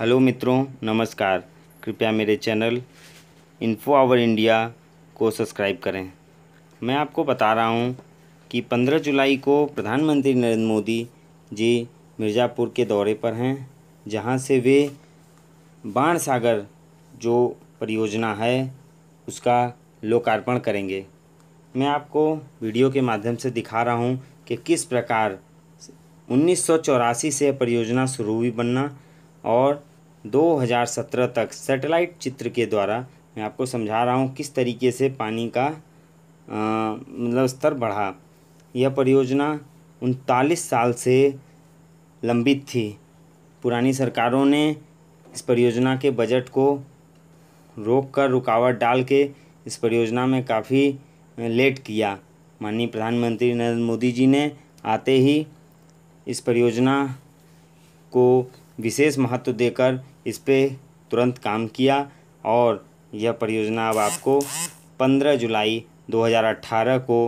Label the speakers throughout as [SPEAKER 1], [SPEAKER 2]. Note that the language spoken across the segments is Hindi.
[SPEAKER 1] हेलो मित्रों नमस्कार कृपया मेरे चैनल इन्फो आवर इंडिया को सब्सक्राइब करें मैं आपको बता रहा हूं कि 15 जुलाई को प्रधानमंत्री नरेंद्र मोदी जी मिर्ज़ापुर के दौरे पर हैं जहां से वे बाण सागर जो परियोजना है उसका लोकार्पण करेंगे मैं आपको वीडियो के माध्यम से दिखा रहा हूं कि किस प्रकार उन्नीस से परियोजना शुरू हुई बनना और 2017 तक सैटेलाइट चित्र के द्वारा मैं आपको समझा रहा हूँ किस तरीके से पानी का मतलब स्तर बढ़ा यह परियोजना उनतालीस साल से लंबित थी पुरानी सरकारों ने इस परियोजना के बजट को रोक कर रुकावट डाल के इस परियोजना में काफ़ी लेट किया माननीय प्रधानमंत्री नरेंद्र मोदी जी ने आते ही इस परियोजना को विशेष महत्व देकर इस पर तुरंत काम किया और यह परियोजना अब आपको 15 जुलाई 2018 को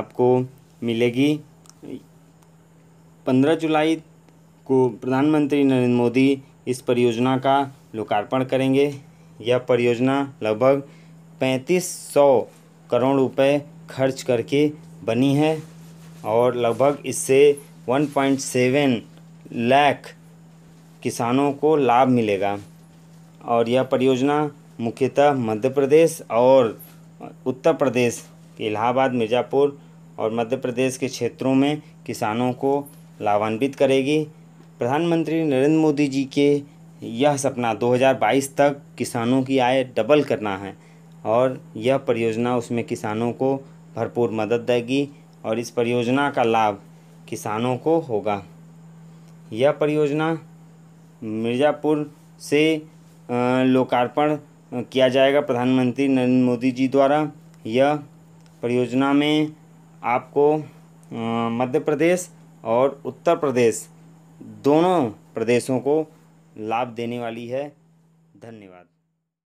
[SPEAKER 1] आपको मिलेगी 15 जुलाई को प्रधानमंत्री नरेंद्र मोदी इस परियोजना का लोकार्पण करेंगे यह परियोजना लगभग 3500 करोड़ रुपए खर्च करके बनी है और लगभग इससे 1.7 लाख किसानों को लाभ मिलेगा और यह परियोजना मुख्यतः मध्य प्रदेश और उत्तर प्रदेश के इलाहाबाद मिर्ज़ापुर और मध्य प्रदेश के क्षेत्रों में किसानों को लाभान्वित करेगी प्रधानमंत्री नरेंद्र मोदी जी के यह सपना 2022 तक किसानों की आय डबल करना है और यह परियोजना उसमें किसानों को भरपूर मदद देगी और इस परियोजना का लाभ किसानों को होगा यह परियोजना मिर्ज़ापुर से लोकार्पण किया जाएगा प्रधानमंत्री नरेंद्र मोदी जी द्वारा यह परियोजना में आपको मध्य प्रदेश और उत्तर प्रदेश दोनों प्रदेशों को लाभ देने वाली है धन्यवाद